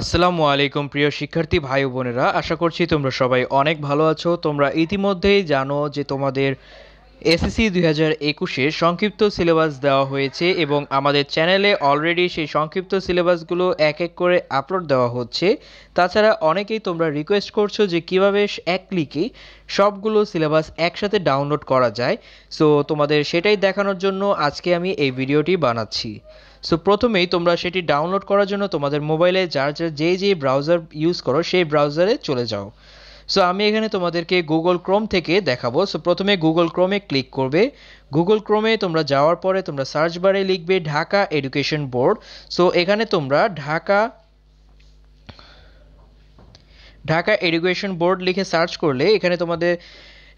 আসসালামু আলাইকুম প্রিয় শিক্ষার্থী ভাই বোনেরা আশা করছি তোমরা সবাই অনেক ভালো আছো তোমরা ইতিমধ্যেই জানো যে তোমাদের এসএসসি দুই হাজার একুশে সংক্ষিপ্ত সিলেবাস দেওয়া হয়েছে এবং আমাদের চ্যানেলে অলরেডি সেই সংক্ষিপ্ত সিলেবাসগুলো এক এক করে আপলোড দেওয়া হচ্ছে তাছাড়া অনেকেই তোমরা রিকোয়েস্ট করছো যে কীভাবে এক ক্লিকে সবগুলো সিলেবাস একসাথে ডাউনলোড করা যায় সো তোমাদের সেটাই দেখানোর জন্য আজকে আমি এই ভিডিওটি বানাচ্ছি সো প্রথমেই তোমরা সেটি ডাউনলোড করার জন্য তোমাদের মোবাইলে যার যার যে যে ব্রাউজার ইউজ করো সেই ব্রাউজারে চলে যাও সো আমি এখানে তোমাদেরকে গুগল ক্রোম থেকে দেখাবো সো প্রথমে গুগল ক্রোমে ক্লিক করবে গুগল ক্রোমে তোমরা যাওয়ার পরে তোমরা সার্চ বারে লিখবে ঢাকা এডুকেশন বোর্ড সো এখানে তোমরা ঢাকা ঢাকা এডুকেশন বোর্ড লিখে সার্চ করলে এখানে তোমাদের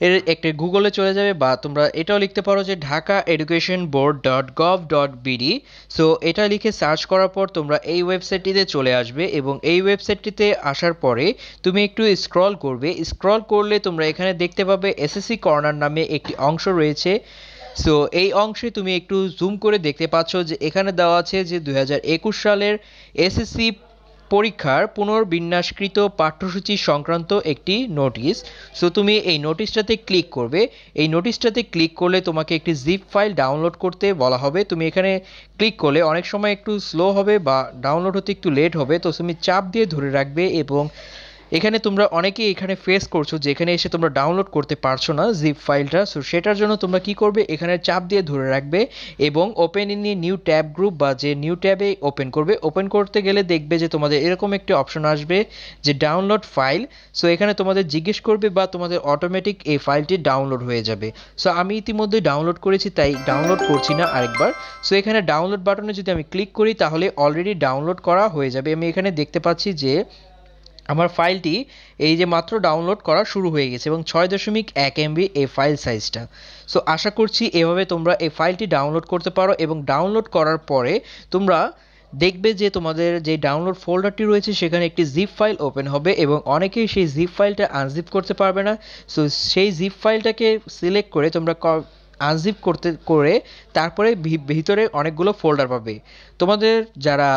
এর একটি গুগলে চলে যাবে বা তোমরা এটাও লিখতে পারো যে Dhaka education board dot gov dot BD so এটা লিখে সার্চ করার পর তোমরা এই ওয়েবসাইটটিতে চলে আসবে এবং এই ওয়েবসাইটটিতে আসার পরে তুমি একটু স্ক্রল করবে স্ক্রল করলে তোমরা এখানে দেখতে পাবে এসএসসি কর্নার নামে একটি অংশ রয়েছে সো এই অংশে তুমি একটু জুম করে দেখতে পাচ্ছ যে এখানে দেওয়া আছে যে দুই সালের এসএসসি পরীক্ষার পুনর্বিন্যাসকৃত পাঠ্যসূচি সংক্রান্ত একটি নোটিশ সো তুমি এই নোটিশটাতে ক্লিক করবে এই নোটিশটাতে ক্লিক করলে তোমাকে একটি জিপ ফাইল ডাউনলোড করতে বলা হবে তুমি এখানে ক্লিক করলে অনেক সময় একটু স্লো হবে বা ডাউনলোড হতে একটু লেট হবে তো তুমি চাপ দিয়ে ধরে রাখবে এবং এখানে তোমরা অনেকেই এখানে ফেস করছো যেখানে এসে তোমরা ডাউনলোড করতে পারছো না জিপ ফাইলটা সো সেটার জন্য তোমরা কি করবে এখানে চাপ দিয়ে ধরে রাখবে এবং open in new tab group বা যে নিউ ট্যাবে ওপেন করবে ওপেন করতে গেলে দেখবে যে তোমাদের এরকম একটি অপশন আসবে যে ডাউনলোড ফাইল সো এখানে তোমাদের জিজ্ঞেস করবে বা তোমাদের অটোমেটিক এই ফাইলটি ডাউনলোড হয়ে যাবে সো আমি ইতিমধ্যে ডাউনলোড করেছি তাই ডাউনলোড করছি না আরেকবার সো এখানে ডাউনলোড বাটনে যদি আমি ক্লিক করি তাহলে অলরেডি ডাউনলোড করা হয়ে যাবে আমি এখানে দেখতে পাচ্ছি যে আমার ফাইলটি এই যে মাত্র ডাউনলোড করা শুরু হয়ে গেছে এবং ছয় দশমিক এক এমবি এই ফাইল সাইজটা সো আশা করছি এভাবে তোমরা এই ফাইলটি ডাউনলোড করতে পারো এবং ডাউনলোড করার পরে তোমরা দেখবে যে তোমাদের যে ডাউনলোড ফোল্ডারটি রয়েছে সেখানে একটি জিপ ফাইল ওপেন হবে এবং অনেকেই সেই জিপ ফাইলটা আনজিপ করতে পারবে না সো সেই জিপ ফাইলটাকে সিলেক্ট করে তোমরা আনজিপ করতে করে তারপরে ভিতরে অনেকগুলো ফোল্ডার পাবে তোমাদের যারা